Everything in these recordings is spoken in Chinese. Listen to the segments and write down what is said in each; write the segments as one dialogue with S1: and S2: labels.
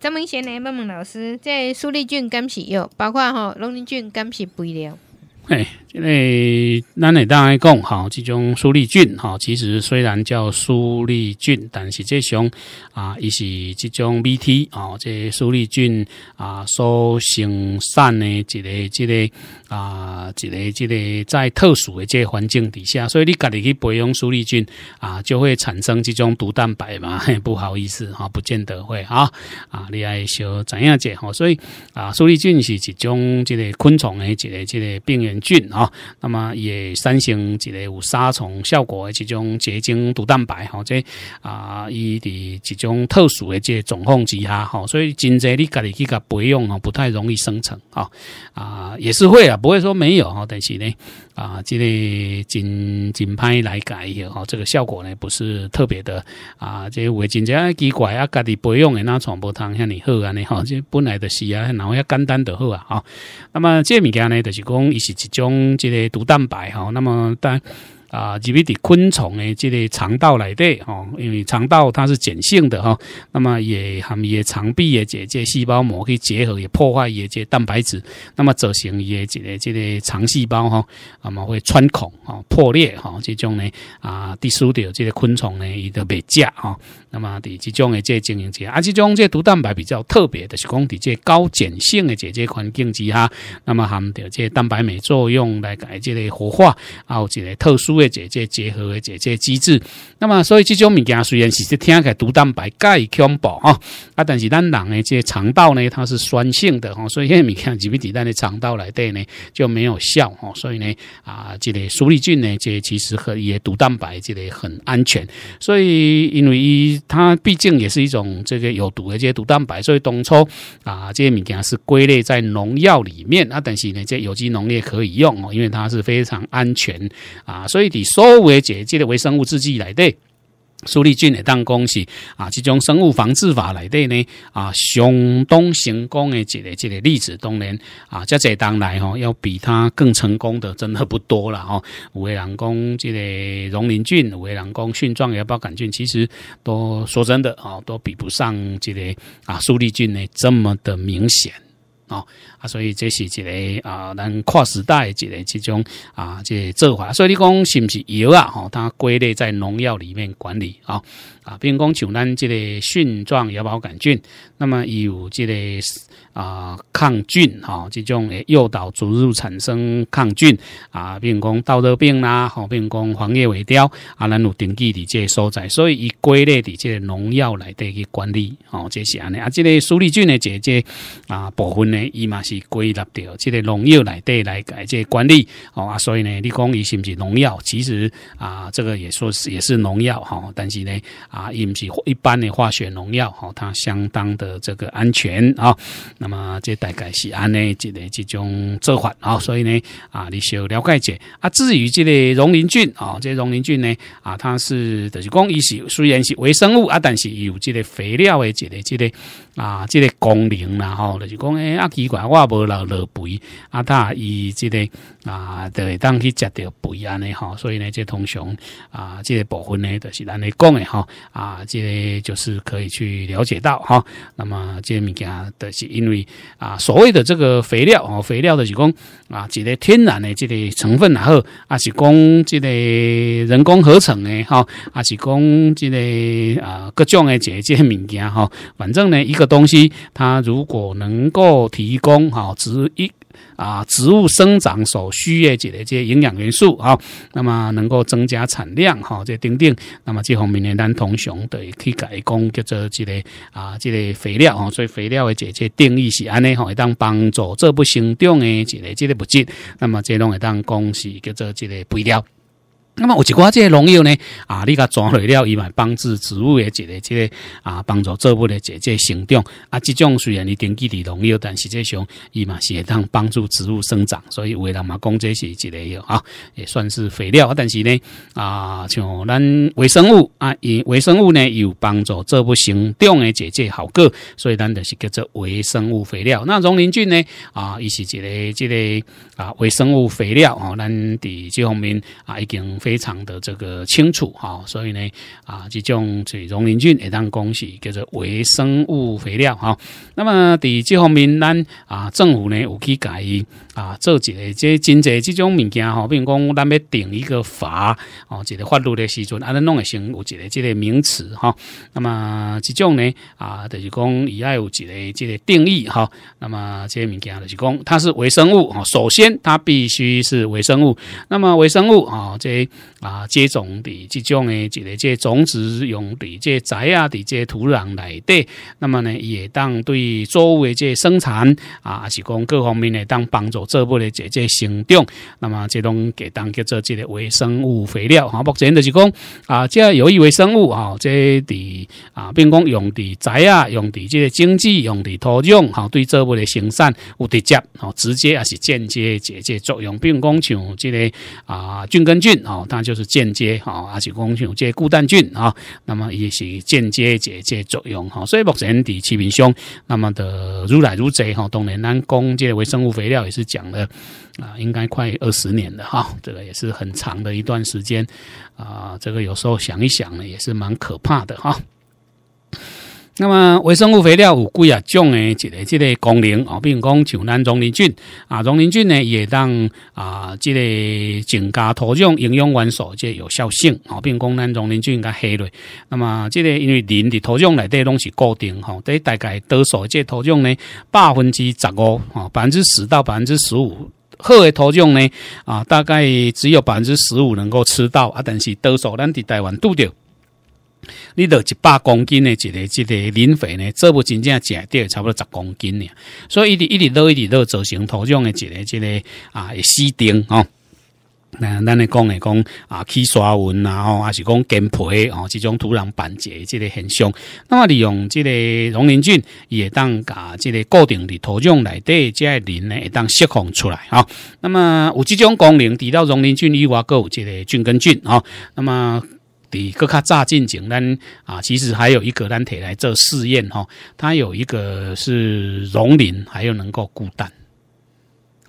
S1: 张文贤来问问老师，这苏丽菌敢是药，包括吼龙林菌敢是肥料？哎，因为咱会当来讲，吼，这种苏丽菌，吼，其实虽然叫苏丽菌，但是这种啊，伊是这种 BT 哦，这苏丽菌啊，所生散的一个，一个啊，一个，一个在特殊的这环境底下，所以你家己去培养苏丽菌啊，就会产生这种毒蛋白嘛？不好意思啊，不见得会啊啊，你爱小怎样者吼，所以啊，苏丽菌是一种这个昆虫的一个这个病原。菌啊，那么也产生一个有杀虫效果的这种结晶毒蛋白，好，这啊，伊伫一种特殊的这状况之下，好，所以真侪你家己去甲培养哦，不太容易生成啊，啊，也是会啊，不会说没有哦，但是呢。啊，这个真真歹来改一下即这个效果呢不是特别的啊。这为真正奇怪啊，家己培养的那传播汤向你喝啊，你吼，这本来的是啊，然后要简单的好啊吼，那么这物件呢，就是讲，伊是一种这个毒蛋白哈。那么但。啊，入去伫昆虫诶，这个肠道内底吼，因为肠道它是碱性的，吼，那么也含诶肠壁诶，即即细胞膜去结合，也破坏诶即蛋白质，那么造成也即个这个肠细胞，哈，那么会穿孔，哈，破裂，哈，这种呢，啊，滴输掉这个昆虫呢，伊都袂食吼，那么伫即种诶，这经营者，啊，这种这毒蛋白比较特别的是讲伫这高碱性诶，这即环境之下，那么含着这蛋白酶作用来改这个活化，啊，有一个特殊。姐姐结合的姐姐机制，那么所以这种物件虽然是在听来毒蛋白钙强保啊，啊，但是咱人的这些肠道呢，它是酸性的哈，所以物件几米地蛋的肠道来对呢就没有效哈，所以呢啊，这个苏利菌呢，这其实和也毒蛋白这里很安全，所以因为它毕竟也是一种这个有毒的这些毒蛋白，所以当初啊这些物件是归类在农药里面啊，但是呢，这有机农业可以用哦，因为它是非常安全啊，所以。以稍微解这个微生物制剂来对苏立菌也当恭喜啊，这种生物防治法来对呢啊，相当成功的一个一个例子。当然啊，这在当来吼，要比他更成功的真的不多了哦。微囊功这个溶磷菌、微囊功菌状芽孢杆菌，其实都说真的哦，都比不上这个啊苏立菌呢这么的明显。哦，啊，所以这是一个啊，咱跨时代的一个这种啊，这做法。所以你讲是不是药啊？哦，它归类在农药里面管理啊。啊，并讲像咱这个蕈状芽孢杆菌，那么有这个啊抗菌啊这种诶诱导植入产生抗菌啊。并讲道德病啦，并讲黄叶尾雕啊，咱有登记的这所在，所以以归类的这农药来得去管理哦，这是安尼啊。这个苏力菌的是这啊部分呢。伊嘛是归纳掉，即个农药来对来改这管理哦啊，所以呢，你讲伊是不是农药？其实啊，这个也说是也是农药哈，但是呢啊，伊唔是一般的化学农药哈，它相当的这个安全啊。那么这大概是按呢即个即种做法啊，所以呢啊，你要了解者啊。至于即个溶林菌啊，这农林菌呢啊，它是就是讲伊是虽然是微生物啊，但是有即个肥料的即个即个啊这个功能啦吼，就是讲哎啊。奇怪，我无留落肥，啊，他伊即个啊，会当去食着肥安尼吼，所以呢，即通常啊，即个部分呢，就是咱来讲的吼，啊，即个就是可以去了解到哈。那么即个物件就是因为啊，所谓的这个肥料啊，肥料就是讲啊，即个天然的即个成分也好，啊是讲即个人工合成的吼，啊是讲即个啊各种的这些物件吼，反正呢，一个东西它如果能够。提供哈植一啊植物生长所需叶姐的这些营养元素啊，那么能够增加产量哈，这丁丁，那么这方面呢，咱同学对去改工叫做这个啊，这个肥料啊，所以肥料的姐姐定义是安尼哈，当帮助这部分种的这个这个物质，那么这种会当公司叫做这个肥料。那么有一寡这些农药呢，啊，你甲抓来了，伊嘛帮助植物的一个这个啊，帮助作物的即个生长啊。即种虽然你登记的农药，但实际上伊嘛是会当帮助植物生长，所以为人嘛讲这是一个药啊，也算是肥料。但是呢，啊，像咱微生物啊，以微生物呢有帮助作物生长的姐个效果，所以咱就是叫做微生物肥料。那农林菌呢，啊，伊是一个这个啊微生物肥料啊。咱伫这方面啊已经。非常的这个清楚哈，所以呢啊，这种水溶菌也当恭喜，叫做微生物肥料哈。那么在这方面，咱啊政府呢有去改啊，做一个这真济这种物件哈，比如讲，咱要定一个法哦，一个法律的时阵，安尼弄个成有一个这个名词哈。那么这种呢啊，就是讲伊爱有一个这个定义哈。那么这些物件就是讲，它是微生物哈。首先，它必须是微生物。那么微生物啊，这啊，接种的这种的，一个这种子用的这仔啊的这土壤来的，那么呢也当对作物的这生产啊，是讲各方面呢当帮助作物的这这生长，那么这种给当叫做这个微生物肥料哈，目前就是讲啊，这有益微生物啊，这的啊，并讲用的仔啊，用的这经济用的土壤好，对作物的生产有直接好直接啊是间接这些作用，并讲像这个啊菌根菌啊。它就是间接哈，而且攻有这固氮菌啊，那么也是间接解解作用哈。所以目前底气病凶，那么的如来如贼哈。东年来宫，这微生物肥料也是讲了啊，应该快二十年了哈，这个也是很长的一段时间啊。这个有时候想一想呢，也是蛮可怕的哈。那么微生物肥料有几啊，种诶，一个即个功能哦，如讲像咱溶林菌啊，溶林菌呢也当啊，即个增加土壤营养元素即有效性哦，如讲咱溶林菌应该黑类。那么即个因为磷伫土壤内底拢是固定吼，对大概多数即土壤呢百分之十五哦，百分之十到百分之十五好诶土壤呢啊，大概只有百分之十五能够吃到啊，但是多数咱伫台湾拄着。你著一百公斤的一个、一个磷肥呢，这不真正食掉差不多十公斤呢。所以一粒、一粒、一直一造成土壤的一个、一个啊，死钉哦。那咱咧讲诶，讲啊，起刷纹啊，吼，还是讲根培吼，这种土壤板结诶这个现象。那么利用即个溶林菌，也当甲即个固定伫土壤内底，即个磷呢，当释放出来啊。那么有即种功能，除了溶林菌以外，各有个菌根菌啊。那么你个较炸进井，咱啊其实还有一个，咱提来做试验吼，它有一个是熔林，还有能够固氮。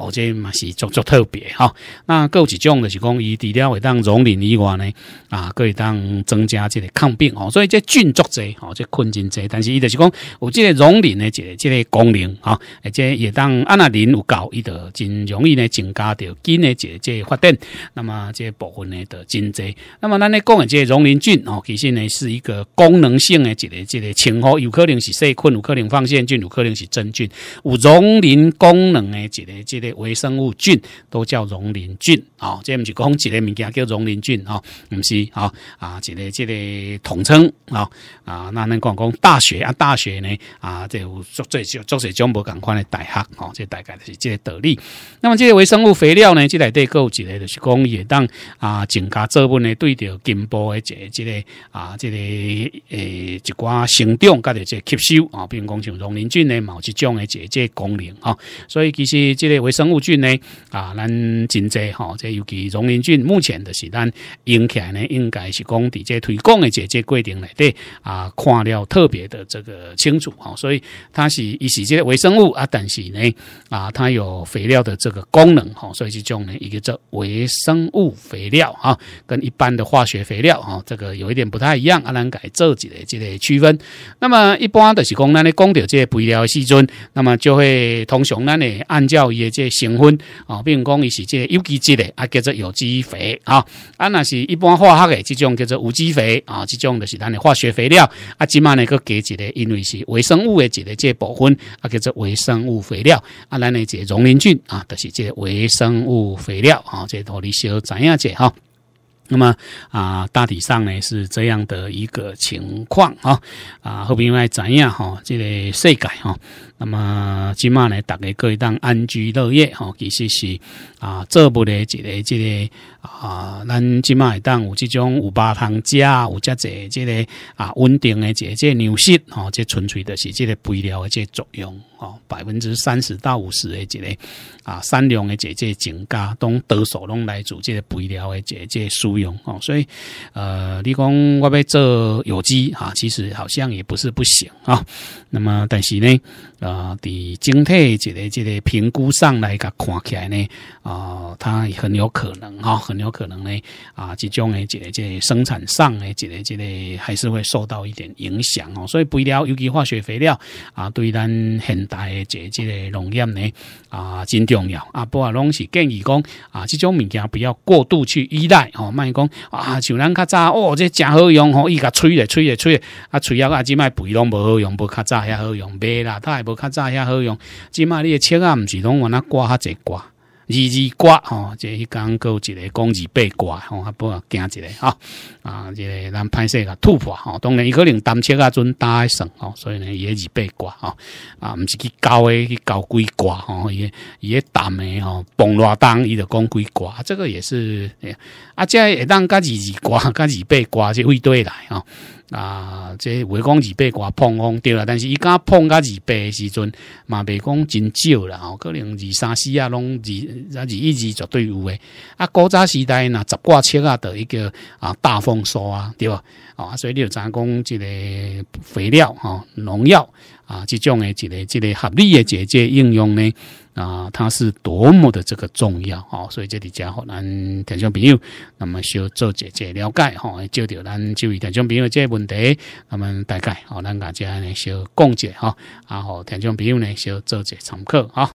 S1: 哦，这嘛是足足特别哈，那有一种就是讲，伊除了会当溶忍以外呢，啊，可以当增加这个抗病哦，所以这菌足侪，哦，这菌真侪，但是伊就是讲，有这个溶磷的这这个功能哈，而且也当安那磷有够，伊就真容易呢增加条菌的这这发展，那么这部分呢的真侪，那么咱咧讲的这溶忍菌哦，其实呢是一个功能性的一个这个称呼，有可能是细菌，有可能放线菌，有可能是真菌，有溶忍功能的一个这个。微生物菌都叫溶磷菌啊，这唔是讲一个物件叫溶磷菌啊，唔是啊啊，一个这个统称啊啊，那恁讲讲大学啊，大学呢啊，这有作作作水种不赶款的大学哦，这大概就是这个道理。那么这个微生物肥料呢，这里对有一个就是讲也当啊增加作物呢对着根部的这这个啊这个诶一寡生长，加着这吸收啊，比如讲像溶磷菌呢，毛一种的这这功能啊，所以其实这个微生生物菌呢啊，咱真济吼，即尤其溶林菌，目前的是咱应起来呢，应该是讲直接推广的这这规定内底啊，看了特别的这个清楚哈，所以它是一是这微生物啊，但是呢啊，它有肥料的这个功能哈，所以这种呢一个叫微生物肥料啊，跟一般的化学肥料啊，这个有一点不太一样啊，咱改做几类这个区分。那么一般的是讲，咱你讲到这肥料细菌，那么就会通常咱你按照一些。这成分啊，比如讲伊是这有机质的，啊，叫做有机肥啊。啊，那是一般化学的，这种叫做无机肥啊。这种就是咱的化学肥料啊。今码呢，个加一个，因为是微生物的一个这部分啊叫做微生物肥料啊。咱的这农林菌啊，都是这微生物肥料啊。这托你小知一下这哈。那么啊，大体上呢是这样的一个情况啊啊，后边友们知一下哈，这个世界哈。那么，即马咧，大家可以当安居乐业吼，其实是啊，做不分一个即个啊，咱即马会当有这种有白糖食，有这者即个啊稳定的即个牛市吼，这纯粹的是即个肥料的即作用吼，百分之三十到五十的即个啊，产量的即个增加，当多数拢来做即个肥料的即个使用哦。所以呃，你讲我要做有机啊，其实好像也不是不行啊。那么，但是呢？呃，伫整体一个一个评估上来甲看起来呢，啊，它很有可能哈，很有可能呢，啊，这种诶，一个一个生产上诶，一个一个还是会受到一点影响哦。所以肥料，尤其化学肥料啊，对咱现代一个一个农业呢，啊，真重要。啊，不过拢是建议讲啊，这种物件不要过度去依赖哦，卖讲啊，像咱较早哦，这真好用哦，伊甲吹咧吹咧吹，啊吹啊啊，即卖肥拢无好用，无较早遐好用，买啦，他也不。较早遐好用即摆你诶尺啊毋是拢原来挂较济挂二二挂吼，即迄工佫有一个讲二八挂吼啊不过惊一个吼啊即个咱歹势甲突破吼当然伊可能担尺啊准搭去算吼所以呢伊诶二八挂吼啊毋是去交诶去交几挂吼伊诶伊诶重诶吼磅偌重伊著讲几挂啊即个也是诶啊则会当甲二二挂甲二八挂即位底来吼啊，即维讲二倍挂碰，风对啊，但是伊敢碰个二倍时阵，嘛袂讲真少啦，可能二三四啊拢二，二一二绝对有诶。啊，古早时代若十挂车啊，得一个啊大丰收啊，对吧？啊，所以你知讲讲即个肥料啊，农药。啊，这种诶，即个即个合理诶，解决应用呢，啊，它是多么的这个重要哦！所以这里家伙，咱听众朋友，那么要做了解哈，就着咱就以听众朋友这问题，那么大概哦，咱大家呢小讲者哈，然后听众朋友呢小做些参考啊。